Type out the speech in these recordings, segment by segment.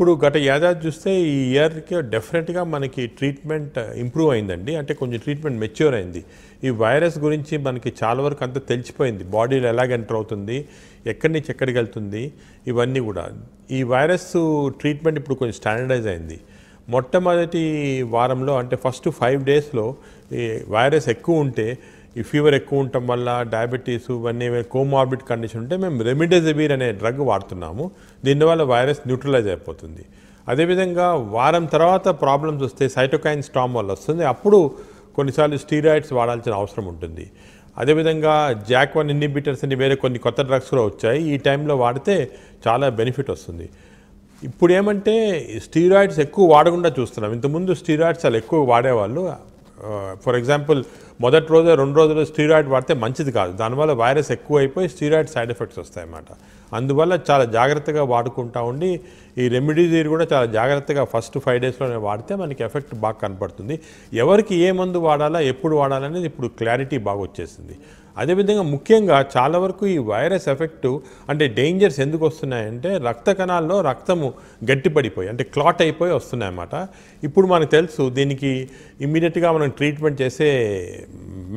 ఇప్పుడు గత యాదాద్ చూస్తే ఈ ఇయర్కి డెఫినెట్గా మనకి ట్రీట్మెంట్ ఇంప్రూవ్ uh, అయిందండి అంటే కొంచెం ట్రీట్మెంట్ మెచ్యూర్ అయింది ఈ వైరస్ గురించి మనకి చాలా వరకు అంత తెలిసిపోయింది బాడీలో ఎలాగ ఎంటర్ అవుతుంది ఎక్కడి నుంచి ఎక్కడికి వెళ్తుంది ఇవన్నీ కూడా ఈ వైరస్ ట్రీట్మెంట్ ఇప్పుడు కొంచెం స్టాండర్డైజ్ అయింది మొట్టమొదటి వారంలో అంటే ఫస్ట్ ఫైవ్ డేస్లో ఈ వైరస్ ఎక్కువ ఉంటే ఈ ఫీవర్ ఎక్కువ ఉండటం వల్ల డయాబెటీస్ ఇవన్నీ కోమార్బిడ్ కండిషన్ ఉంటే మేము రెమిడెసివిర్ అనే డ్రగ్ వాడుతున్నాము దీనివల్ల వైరస్ న్యూట్రలైజ్ అయిపోతుంది అదేవిధంగా వారం తర్వాత ప్రాబ్లమ్స్ వస్తే సైటోకైన్ స్టామ్ వల్ల వస్తుంది అప్పుడు కొన్నిసార్లు స్టీరాయిడ్స్ వాడాల్సిన అవసరం ఉంటుంది అదేవిధంగా జాక్ వన్ ఇన్హిబిటర్స్ అని వేరే కొన్ని కొత్త డ్రగ్స్ కూడా వచ్చాయి ఈ టైంలో వాడితే చాలా బెనిఫిట్ వస్తుంది ఇప్పుడు ఏమంటే స్టీరాయిడ్స్ ఎక్కువ వాడకుండా చూస్తున్నాం ఇంతకుముందు స్టీరాయిడ్స్ చాలా ఎక్కువ వాడేవాళ్ళు ఫర్ uh, ఎగ్జాంపుల్ మొదటి రోజు రెండు రోజులు స్టీరాయిడ్ వాడితే మంచిది కాదు దానివల్ల వైరస్ ఎక్కువ అయిపోయి స్టీరాయిడ్ సైడ్ ఎఫెక్ట్స్ వస్తాయి అందువల్ల చాలా జాగ్రత్తగా వాడుకుంటా ఉండి ఈ రెమిడీజీర్ కూడా చాలా జాగ్రత్తగా ఫస్ట్ ఫైవ్ డేస్లోనే వాడితే మనకి ఎఫెక్ట్ బాగా కనపడుతుంది ఎవరికి ఏ మందు వాడాలా ఎప్పుడు వాడాలనేది ఇప్పుడు క్లారిటీ బాగా వచ్చేసింది అదేవిధంగా ముఖ్యంగా చాలా వరకు ఈ వైరస్ ఎఫెక్ట్ అంటే డేంజర్స్ ఎందుకు వస్తున్నాయంటే రక్త కణాల్లో రక్తము గట్టిపడిపోయి అంటే క్లాట్ అయిపోయి వస్తున్నాయన్నమాట ఇప్పుడు మనకు తెలుసు దీనికి ఇమ్మీడియట్గా మనం ట్రీట్మెంట్ చేసే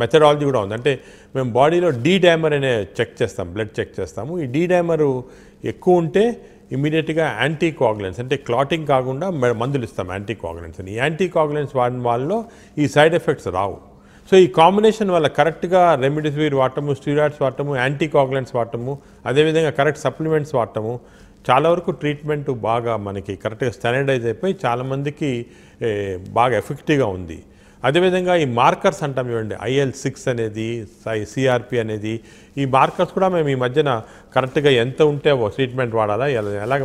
మెథడాలజీ కూడా ఉంది అంటే మేము బాడీలో డీ డ్యామర్ అనే చెక్ చేస్తాం బ్లడ్ చెక్ చేస్తాము ఈ డీ డ్యామరు ఎక్కువ ఉంటే ఇమీడియట్గా యాంటీ అంటే క్లాటింగ్ కాకుండా మందులు ఇస్తాం యాంటీ అని ఈ యాంటీ కోగ్లెన్స్ వాడిన వాళ్ళలో ఈ సైడ్ ఎఫెక్ట్స్ రావు సో ఈ కాంబినేషన్ వల్ల కరెక్ట్గా రెమిడిసివిర్ వాడటము స్టీరాయిడ్స్ వాడటము యాంటీకాగులెంట్స్ వాడటము అదేవిధంగా కరెక్ట్ సప్లిమెంట్స్ వాడటము చాలా వరకు ట్రీట్మెంట్ బాగా మనకి కరెక్ట్గా స్టాండర్డైజ్ అయిపోయి చాలామందికి బాగా ఎఫెక్టివ్గా ఉంది అదేవిధంగా ఈ మార్కర్స్ అంటాం ఇవ్వండి ఐఎల్ సిక్స్ అనేది సిఆర్పి అనేది ఈ మార్కర్స్ కూడా మేము ఈ మధ్యన కరెక్ట్గా ఎంత ఉంటే ట్రీట్మెంట్ వాడాలా ఎలా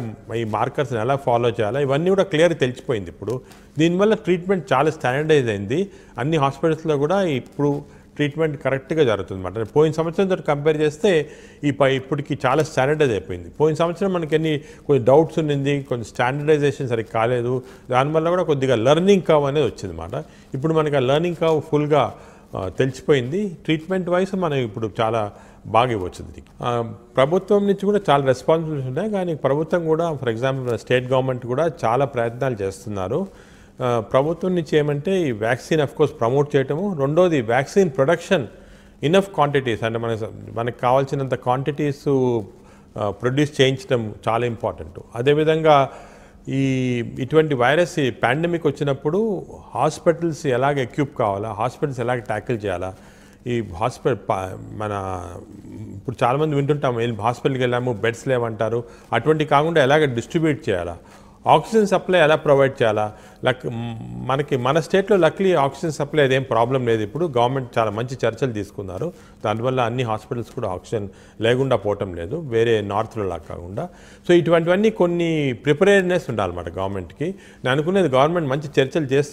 ఈ మార్కర్స్ని ఎలా ఫాలో చేయాలా ఇవన్నీ కూడా క్లియర్ తెలిసిపోయింది ఇప్పుడు దీనివల్ల ట్రీట్మెంట్ చాలా స్టాండర్డైజ్ అయింది అన్ని హాస్పిటల్స్లో కూడా ఇప్పుడు ట్రీట్మెంట్ కరెక్ట్గా జరుగుతుంది అనమాట పోయిన సంవత్సరంతో కంపేర్ చేస్తే ఈ పై ఇప్పటికి చాలా స్టాండర్డైజ్ అయిపోయింది పోయిన సంవత్సరం మనకి ఎన్ని కొన్ని డౌట్స్ ఉన్నింది కొంచెం స్టాండర్డైజేషన్ సరిగ్గా కాలేదు దానివల్ల కూడా కొద్దిగా లెర్నింగ్ కావ్ అనేది వచ్చింది అనమాట ఇప్పుడు మనకి ఆ లెర్నింగ్ కవ్ ఫుల్గా తెలిసిపోయింది ట్రీట్మెంట్ వైస్ మనం ఇప్పుడు చాలా బాగా ఇవ్వచ్చు దీనికి ప్రభుత్వం నుంచి కూడా చాలా రెస్పాన్సిబిలిటీస్ ఉన్నాయి కానీ ప్రభుత్వం కూడా ఫర్ ఎగ్జాంపుల్ స్టేట్ గవర్నమెంట్ కూడా చాలా ప్రయత్నాలు చేస్తున్నారు ప్రభుత్వం నుంచి ఏమంటే ఈ వ్యాక్సిన్ కోర్స్ ప్రమోట్ చేయటము రెండోది వ్యాక్సిన్ ప్రొడక్షన్ ఇనఫ్ క్వాంటిటీస్ అంటే మనకి మనకు కావాల్సినంత క్వాంటిటీస్ ప్రొడ్యూస్ చేయించడం చాలా ఇంపార్టెంట్ అదేవిధంగా ఈ ఇటువంటి వైరస్ పాండమిక్ వచ్చినప్పుడు హాస్పిటల్స్ ఎలాగ ఎక్విప్ కావాలా హాస్పిటల్స్ ఎలాగ ట్యాకిల్ చేయాలా ఈ హాస్పిటల్ మన ఇప్పుడు చాలామంది వింటుంటాము హాస్పిటల్కి వెళ్ళాము బెడ్స్ లేవంటారు అటువంటి కాకుండా ఎలాగ డిస్ట్రిబ్యూట్ చేయాలా ఆక్సిజన్ సప్లై ఎలా ప్రొవైడ్ చేయాలా లక్ మనకి మన స్టేట్లో లక్లీ ఆక్సిజన్ సప్లై అదేం ప్రాబ్లం లేదు ఇప్పుడు గవర్నమెంట్ చాలా మంచి చర్చలు తీసుకున్నారు దానివల్ల అన్ని హాస్పిటల్స్ కూడా ఆక్సిజన్ లేకుండా పోవటం లేదు వేరే నార్త్లో లా కాకుండా సో ఇటువంటివన్నీ కొన్ని ప్రిపేర్నెస్ ఉండాలన్నమాట గవర్నమెంట్కి నేను అనుకునేది గవర్నమెంట్ మంచి చర్చలు చేసి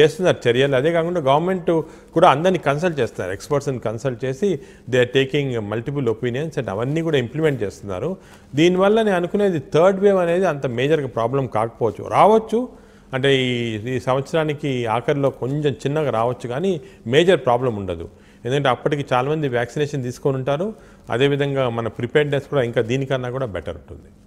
చేస్తున్నారు చర్యలు అదే కాకుండా గవర్నమెంట్ కూడా అందరినీ కన్సల్ట్ చేస్తున్నారు ఎక్స్పర్ట్స్ని కన్సల్ట్ చేసి they are taking multiple opinions and అవన్నీ కూడా ఇంప్లిమెంట్ చేస్తున్నారు దీనివల్ల నేను అనుకునేది థర్డ్ వేవ్ అనేది అంత మేజర్గా ప్రాబ్లం కాకపోవచ్చు రావచ్చు అంటే ఈ ఈ సంవత్సరానికి ఆఖరిలో కొంచెం చిన్నగా రావచ్చు కానీ మేజర్ ప్రాబ్లం ఉండదు ఎందుకంటే అప్పటికి చాలామంది వ్యాక్సినేషన్ తీసుకొని ఉంటారు అదేవిధంగా మన ప్రిపేర్నెస్ కూడా ఇంకా దీనికన్నా కూడా బెటర్ ఉంటుంది